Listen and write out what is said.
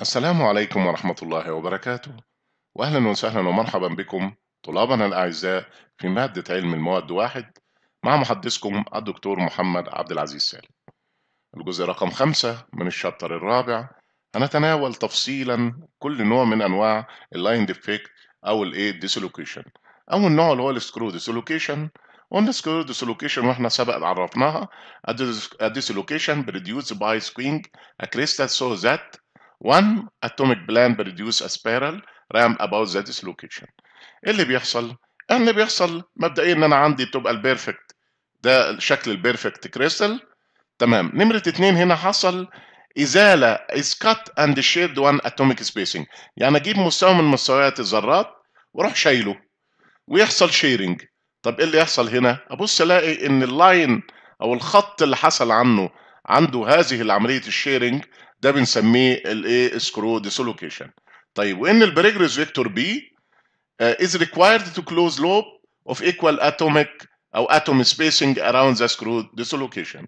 السلام عليكم ورحمة الله وبركاته وأهلا وسهلا ومرحبا بكم طلابنا الأعزاء في مادة علم المواد واحد مع محدثكم الدكتور محمد عبد العزيز سالم الجزء رقم خمسة من الشابتر الرابع هنتناول تفصيلا كل نوع من أنواع اللاين ديفكت أو الايه ديسلوكيشن أو النوع اللي هو السكرو ديسلوكيشن والسكرو ديسلوكيشن واحنا سبق عرفناها الديسلوكيشن بريديوس باي سكوينج a crystal so that One atomic plan produce a spiral ramp about the dislocation. ايه اللي بيحصل؟ اللي بيحصل مبدئيا ان انا عندي تبقى البيرفكت ده شكل البيرفكت كريستال تمام نمرة اتنين هنا حصل ازالة is cut and shared one atomic spacing يعني اجيب مستوى من مستويات الذرات واروح شايله ويحصل شيرنج طب ايه اللي يحصل هنا؟ ابص الاقي ان اللاين او الخط اللي حصل عنه عنده هذه العملية الشيرنج ده بنسميه الايه سكرو ديسلوكيشن طيب وان البريجرز فيكتور بي از ريكوايرد تو كلوز لوب اوف ايكوال اتوميك او اتوم سبيسنج اراوند ذا سكرو ديسلوكيشن